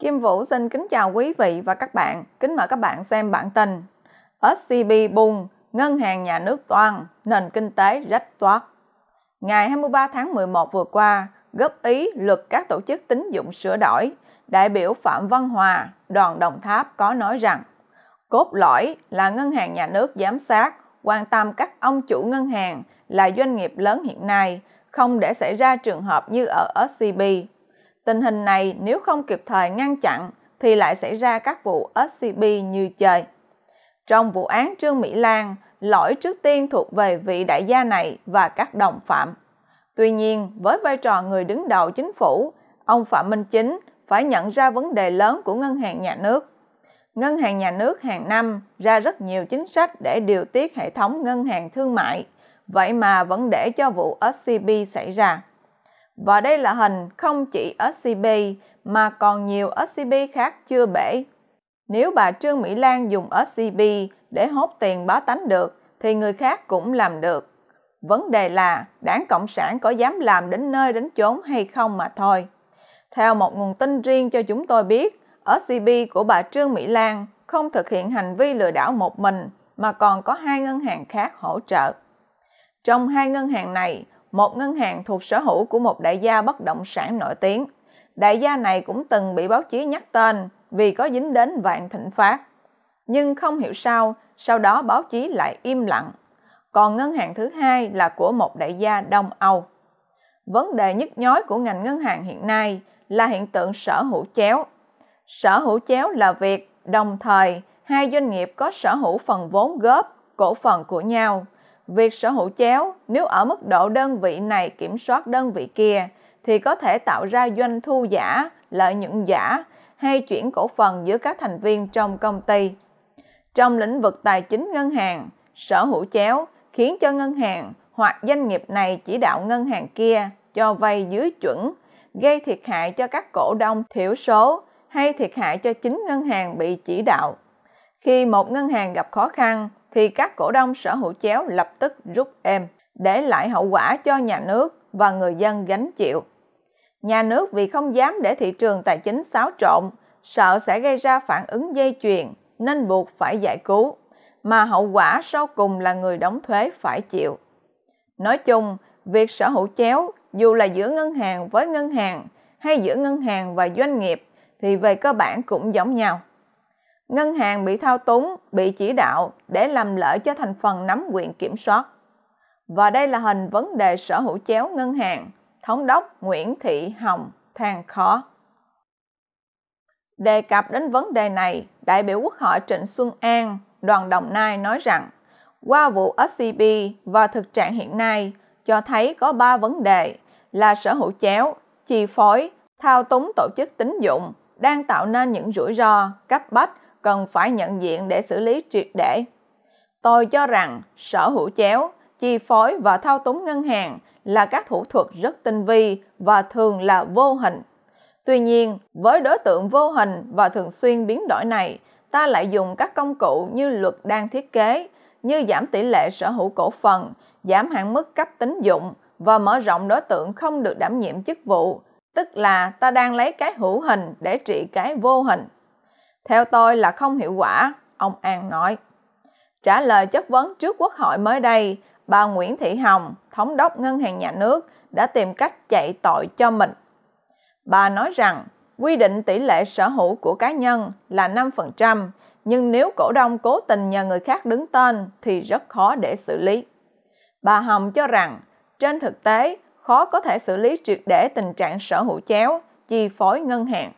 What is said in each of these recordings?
Kim Vũ xin kính chào quý vị và các bạn. Kính mời các bạn xem bản tin. SCB buông, Ngân hàng Nhà nước toan, nền kinh tế rách toát. Ngày 23 tháng 11 vừa qua, góp ý luật các tổ chức tín dụng sửa đổi, đại biểu Phạm Văn Hòa, đoàn Đồng Tháp có nói rằng cốt lõi là Ngân hàng Nhà nước giám sát, quan tâm các ông chủ ngân hàng là doanh nghiệp lớn hiện nay, không để xảy ra trường hợp như ở SCB Tình hình này nếu không kịp thời ngăn chặn thì lại xảy ra các vụ SCB như trời. Trong vụ án Trương Mỹ Lan, lỗi trước tiên thuộc về vị đại gia này và các đồng phạm. Tuy nhiên, với vai trò người đứng đầu chính phủ, ông Phạm Minh Chính phải nhận ra vấn đề lớn của ngân hàng nhà nước. Ngân hàng nhà nước hàng năm ra rất nhiều chính sách để điều tiết hệ thống ngân hàng thương mại, vậy mà vẫn để cho vụ SCB xảy ra. Và đây là hình không chỉ SCB mà còn nhiều SCB khác chưa bể. Nếu bà Trương Mỹ Lan dùng SCB để hốt tiền bá tánh được thì người khác cũng làm được. Vấn đề là đảng Cộng sản có dám làm đến nơi đến chốn hay không mà thôi. Theo một nguồn tin riêng cho chúng tôi biết, SCB của bà Trương Mỹ Lan không thực hiện hành vi lừa đảo một mình mà còn có hai ngân hàng khác hỗ trợ. Trong hai ngân hàng này, một ngân hàng thuộc sở hữu của một đại gia bất động sản nổi tiếng. Đại gia này cũng từng bị báo chí nhắc tên vì có dính đến vạn thịnh phát. Nhưng không hiểu sao, sau đó báo chí lại im lặng. Còn ngân hàng thứ hai là của một đại gia Đông Âu. Vấn đề nhức nhối của ngành ngân hàng hiện nay là hiện tượng sở hữu chéo. Sở hữu chéo là việc đồng thời hai doanh nghiệp có sở hữu phần vốn góp, cổ phần của nhau – việc sở hữu chéo nếu ở mức độ đơn vị này kiểm soát đơn vị kia thì có thể tạo ra doanh thu giả, lợi nhuận giả hay chuyển cổ phần giữa các thành viên trong công ty. Trong lĩnh vực tài chính ngân hàng, sở hữu chéo khiến cho ngân hàng hoặc doanh nghiệp này chỉ đạo ngân hàng kia cho vay dưới chuẩn, gây thiệt hại cho các cổ đông thiểu số hay thiệt hại cho chính ngân hàng bị chỉ đạo. Khi một ngân hàng gặp khó khăn, thì các cổ đông sở hữu chéo lập tức rút êm, để lại hậu quả cho nhà nước và người dân gánh chịu. Nhà nước vì không dám để thị trường tài chính xáo trộn, sợ sẽ gây ra phản ứng dây chuyền nên buộc phải giải cứu, mà hậu quả sau cùng là người đóng thuế phải chịu. Nói chung, việc sở hữu chéo dù là giữa ngân hàng với ngân hàng hay giữa ngân hàng và doanh nghiệp thì về cơ bản cũng giống nhau ngân hàng bị thao túng, bị chỉ đạo để làm lợi cho thành phần nắm quyền kiểm soát. Và đây là hình vấn đề sở hữu chéo ngân hàng, thống đốc Nguyễn Thị Hồng than khó. Đề cập đến vấn đề này, đại biểu Quốc hội Trịnh Xuân An, đoàn Đồng Nai nói rằng, qua vụ SCB và thực trạng hiện nay cho thấy có 3 vấn đề là sở hữu chéo, chi phối, thao túng tổ chức tín dụng đang tạo nên những rủi ro cấp bách cần phải nhận diện để xử lý triệt để. Tôi cho rằng sở hữu chéo, chi phối và thao túng ngân hàng là các thủ thuật rất tinh vi và thường là vô hình. Tuy nhiên, với đối tượng vô hình và thường xuyên biến đổi này, ta lại dùng các công cụ như luật đang thiết kế, như giảm tỷ lệ sở hữu cổ phần, giảm hạn mức cấp tín dụng và mở rộng đối tượng không được đảm nhiệm chức vụ, tức là ta đang lấy cái hữu hình để trị cái vô hình. Theo tôi là không hiệu quả, ông An nói. Trả lời chất vấn trước Quốc hội mới đây, bà Nguyễn Thị Hồng, thống đốc Ngân hàng Nhà nước, đã tìm cách chạy tội cho mình. Bà nói rằng quy định tỷ lệ sở hữu của cá nhân là 5%, nhưng nếu cổ đông cố tình nhờ người khác đứng tên thì rất khó để xử lý. Bà Hồng cho rằng trên thực tế khó có thể xử lý triệt để tình trạng sở hữu chéo, chi phối ngân hàng.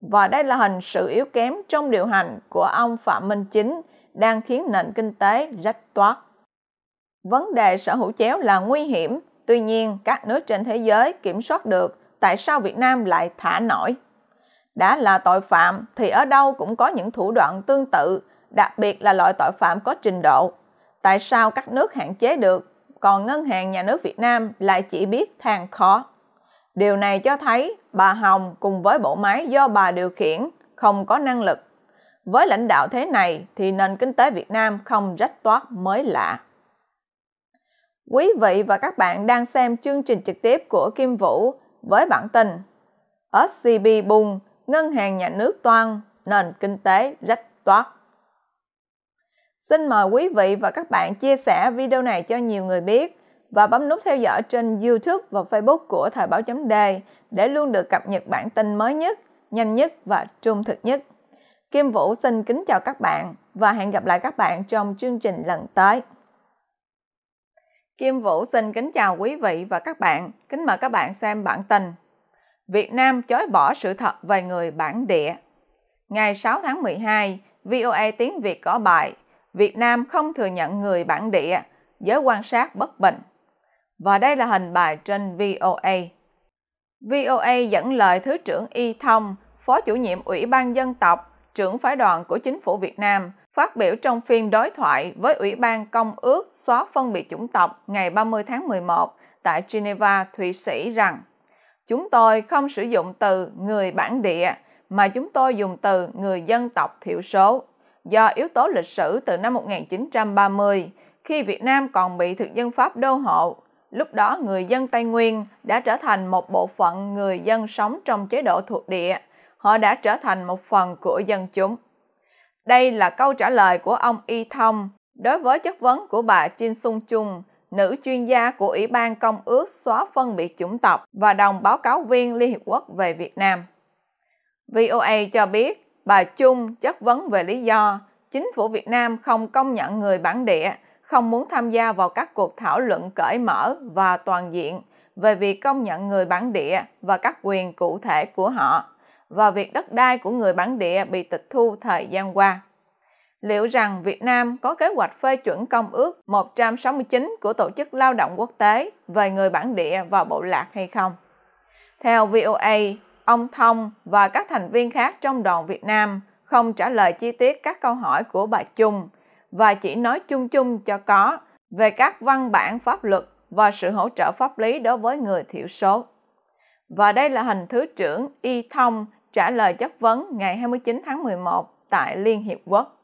Và đây là hình sự yếu kém trong điều hành của ông Phạm Minh Chính đang khiến nền kinh tế rách toát. Vấn đề sở hữu chéo là nguy hiểm, tuy nhiên các nước trên thế giới kiểm soát được tại sao Việt Nam lại thả nổi. Đã là tội phạm thì ở đâu cũng có những thủ đoạn tương tự, đặc biệt là loại tội phạm có trình độ. Tại sao các nước hạn chế được, còn ngân hàng nhà nước Việt Nam lại chỉ biết than khó? Điều này cho thấy bà Hồng cùng với bộ máy do bà điều khiển không có năng lực. Với lãnh đạo thế này thì nền kinh tế Việt Nam không rách toát mới lạ. Quý vị và các bạn đang xem chương trình trực tiếp của Kim Vũ với bản tin SCB bùng, ngân hàng nhà nước toan, nền kinh tế rách toát. Xin mời quý vị và các bạn chia sẻ video này cho nhiều người biết và bấm nút theo dõi trên YouTube và Facebook của Thời báo chấm đề để luôn được cập nhật bản tin mới nhất, nhanh nhất và trung thực nhất. Kim Vũ xin kính chào các bạn và hẹn gặp lại các bạn trong chương trình lần tới. Kim Vũ xin kính chào quý vị và các bạn, kính mời các bạn xem bản tin. Việt Nam chối bỏ sự thật về người bản địa. Ngày 6 tháng 12, VOA tiếng Việt có bài Việt Nam không thừa nhận người bản địa, giới quan sát bất bình. Và đây là hình bài trên VOA. VOA dẫn lời Thứ trưởng Y Thông, Phó chủ nhiệm Ủy ban Dân tộc, trưởng phái đoàn của chính phủ Việt Nam, phát biểu trong phiên đối thoại với Ủy ban Công ước xóa phân biệt chủng tộc ngày 30 tháng 11 tại Geneva, Thụy Sĩ rằng Chúng tôi không sử dụng từ người bản địa mà chúng tôi dùng từ người dân tộc thiểu số do yếu tố lịch sử từ năm 1930 khi Việt Nam còn bị thực dân Pháp đô hộ Lúc đó người dân Tây Nguyên đã trở thành một bộ phận người dân sống trong chế độ thuộc địa. Họ đã trở thành một phần của dân chúng. Đây là câu trả lời của ông Y Thông đối với chất vấn của bà Chin Sung Chung, nữ chuyên gia của Ủy ban Công ước xóa phân biệt chủng tộc và đồng báo cáo viên Liên Hiệp Quốc về Việt Nam. VOA cho biết bà Chung chất vấn về lý do chính phủ Việt Nam không công nhận người bản địa không muốn tham gia vào các cuộc thảo luận cởi mở và toàn diện về việc công nhận người bản địa và các quyền cụ thể của họ và việc đất đai của người bản địa bị tịch thu thời gian qua. Liệu rằng Việt Nam có kế hoạch phê chuẩn Công ước 169 của Tổ chức Lao động Quốc tế về người bản địa và bộ lạc hay không? Theo VOA, ông Thông và các thành viên khác trong đoàn Việt Nam không trả lời chi tiết các câu hỏi của bà Chung và chỉ nói chung chung cho có về các văn bản pháp luật và sự hỗ trợ pháp lý đối với người thiểu số. Và đây là hình Thứ trưởng Y Thông trả lời chất vấn ngày 29 tháng 11 tại Liên Hiệp Quốc.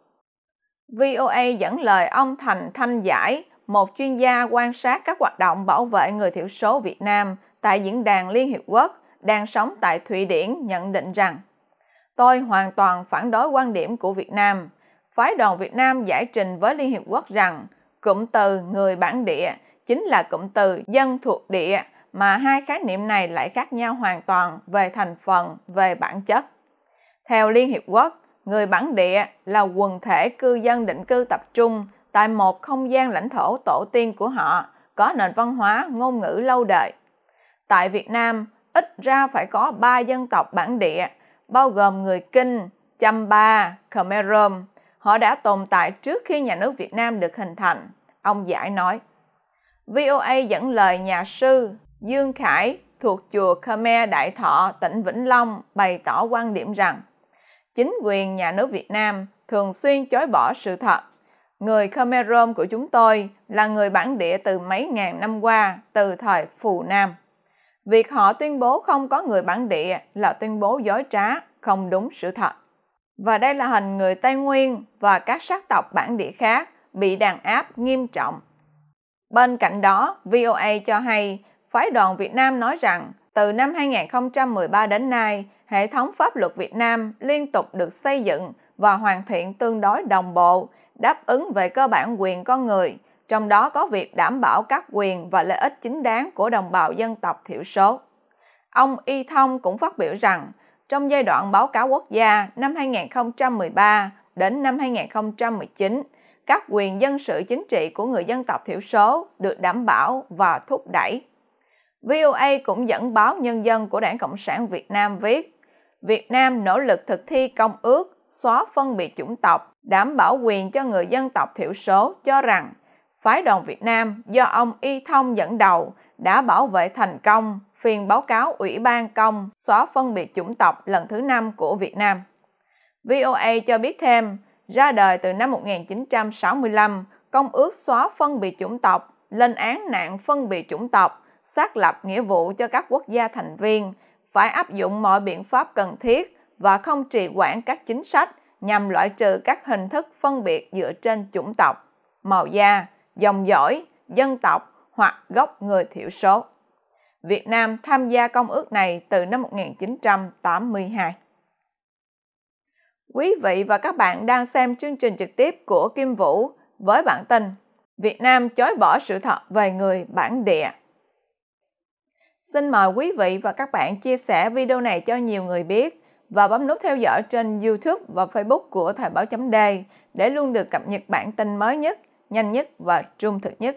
VOA dẫn lời ông Thành Thanh Giải, một chuyên gia quan sát các hoạt động bảo vệ người thiểu số Việt Nam tại Diễn đàn Liên Hiệp Quốc đang sống tại Thụy Điển nhận định rằng Tôi hoàn toàn phản đối quan điểm của Việt Nam phái đoàn Việt Nam giải trình với Liên Hiệp Quốc rằng cụm từ người bản địa chính là cụm từ dân thuộc địa mà hai khái niệm này lại khác nhau hoàn toàn về thành phần, về bản chất. Theo Liên Hiệp Quốc, người bản địa là quần thể cư dân định cư tập trung tại một không gian lãnh thổ tổ tiên của họ, có nền văn hóa, ngôn ngữ lâu đời. Tại Việt Nam, ít ra phải có ba dân tộc bản địa, bao gồm người Kinh, Chăm Ba, Khmer Rom Họ đã tồn tại trước khi nhà nước Việt Nam được hình thành, ông Giải nói. VOA dẫn lời nhà sư Dương Khải thuộc chùa Khmer Đại Thọ, tỉnh Vĩnh Long bày tỏ quan điểm rằng chính quyền nhà nước Việt Nam thường xuyên chối bỏ sự thật. Người Khmer Rom của chúng tôi là người bản địa từ mấy ngàn năm qua, từ thời Phù Nam. Việc họ tuyên bố không có người bản địa là tuyên bố dối trá, không đúng sự thật. Và đây là hình người Tây Nguyên và các sắc tộc bản địa khác bị đàn áp nghiêm trọng. Bên cạnh đó, VOA cho hay phái đoàn Việt Nam nói rằng từ năm 2013 đến nay, hệ thống pháp luật Việt Nam liên tục được xây dựng và hoàn thiện tương đối đồng bộ, đáp ứng về cơ bản quyền con người, trong đó có việc đảm bảo các quyền và lợi ích chính đáng của đồng bào dân tộc thiểu số. Ông Y Thông cũng phát biểu rằng, trong giai đoạn báo cáo quốc gia năm 2013 đến năm 2019, các quyền dân sự chính trị của người dân tộc thiểu số được đảm bảo và thúc đẩy. VOA cũng dẫn báo Nhân dân của Đảng Cộng sản Việt Nam viết, Việt Nam nỗ lực thực thi công ước xóa phân biệt chủng tộc, đảm bảo quyền cho người dân tộc thiểu số cho rằng phái đoàn Việt Nam do ông Y Thông dẫn đầu đã bảo vệ thành công phiên báo cáo Ủy ban Công xóa phân biệt chủng tộc lần thứ 5 của Việt Nam. VOA cho biết thêm, ra đời từ năm 1965, Công ước xóa phân biệt chủng tộc, lên án nạn phân biệt chủng tộc, xác lập nghĩa vụ cho các quốc gia thành viên phải áp dụng mọi biện pháp cần thiết và không trì quản các chính sách nhằm loại trừ các hình thức phân biệt dựa trên chủng tộc, màu da, dòng dõi, dân tộc, hoặc gốc người thiểu số. Việt Nam tham gia công ước này từ năm 1982. Quý vị và các bạn đang xem chương trình trực tiếp của Kim Vũ với bản tin Việt Nam chối bỏ sự thật về người bản địa. Xin mời quý vị và các bạn chia sẻ video này cho nhiều người biết và bấm nút theo dõi trên YouTube và Facebook của Thời báo chấm để luôn được cập nhật bản tin mới nhất, nhanh nhất và trung thực nhất.